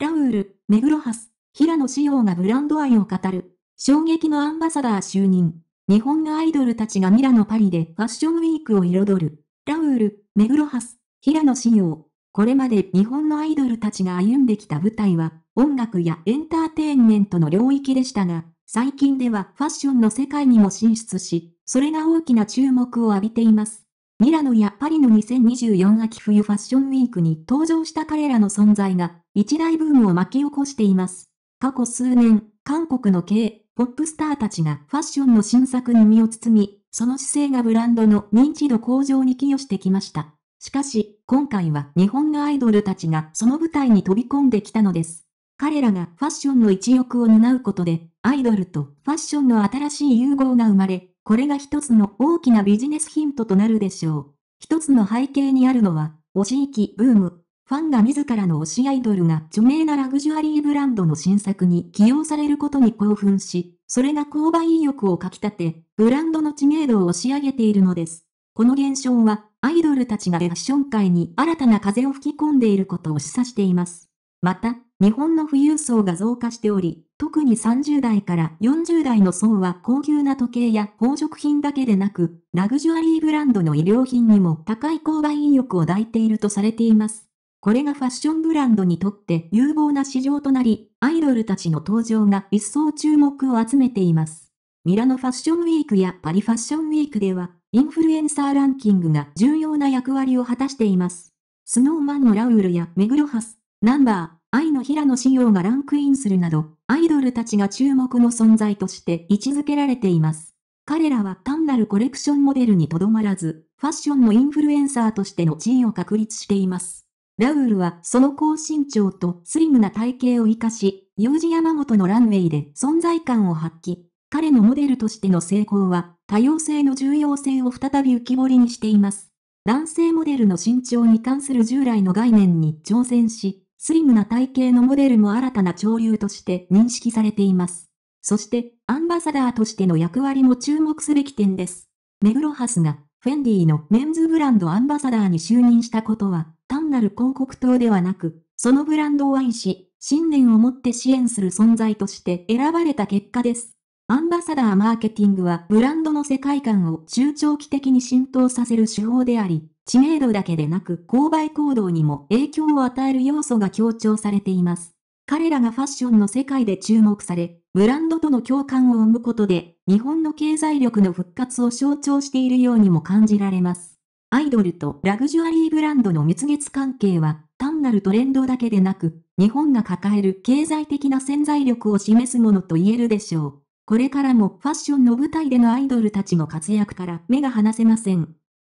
ラウール、メグロハス、平野紫耀がブランド愛を語る。衝撃のアンバサダー就任。日本のアイドルたちがミラノパリでファッションウィークを彩る。ラウール、メグロハス、平野紫耀。これまで日本のアイドルたちが歩んできた舞台は、音楽やエンターテインメントの領域でしたが、最近ではファッションの世界にも進出し、それが大きな注目を浴びています。ミラノやパリの2024秋冬ファッションウィークに登場した彼らの存在が一大ブームを巻き起こしています。過去数年、韓国の系、ポップスターたちがファッションの新作に身を包み、その姿勢がブランドの認知度向上に寄与してきました。しかし、今回は日本のアイドルたちがその舞台に飛び込んできたのです。彼らがファッションの一翼を担うことで、アイドルとファッションの新しい融合が生まれ、これが一つの大きなビジネスヒントとなるでしょう。一つの背景にあるのは、お地域ブーム、ファンが自らの推しアイドルが著名なラグジュアリーブランドの新作に起用されることに興奮し、それが購買意欲をかきたて、ブランドの知名度を押し上げているのです。この現象は、アイドルたちがファッション界に新たな風を吹き込んでいることを示唆しています。また、日本の富裕層が増加しており、特に30代から40代の層は高級な時計や宝飾品だけでなく、ラグジュアリーブランドの衣料品にも高い購買意欲を抱いているとされています。これがファッションブランドにとって有望な市場となり、アイドルたちの登場が一層注目を集めています。ミラノファッションウィークやパリファッションウィークでは、インフルエンサーランキングが重要な役割を果たしています。スノーマンのラウールやメグロハス、ナンバー、愛の平野仕様がランクインするなど、アイドルたちが注目の存在として位置づけられています。彼らは単なるコレクションモデルにとどまらず、ファッションのインフルエンサーとしての地位を確立しています。ラウールはその高身長とスリムな体型を活かし、幼児山本のランウェイで存在感を発揮。彼のモデルとしての成功は、多様性の重要性を再び浮き彫りにしています。男性モデルの身長に関する従来の概念に挑戦し、スリムな体型のモデルも新たな潮流として認識されています。そして、アンバサダーとしての役割も注目すべき点です。メグロハスがフェンディのメンズブランドアンバサダーに就任したことは、単なる広告塔ではなく、そのブランドを愛し、信念を持って支援する存在として選ばれた結果です。アンバサダーマーケティングはブランドの世界観を中長期的に浸透させる手法であり、知名度だけでなく購買行動にも影響を与える要素が強調されています。彼らがファッションの世界で注目され、ブランドとの共感を生むことで日本の経済力の復活を象徴しているようにも感じられます。アイドルとラグジュアリーブランドの蜜月関係は単なるトレンドだけでなく、日本が抱える経済的な潜在力を示すものと言えるでしょう。これからもファッションの舞台でのアイドルたちの活躍から目が離せません。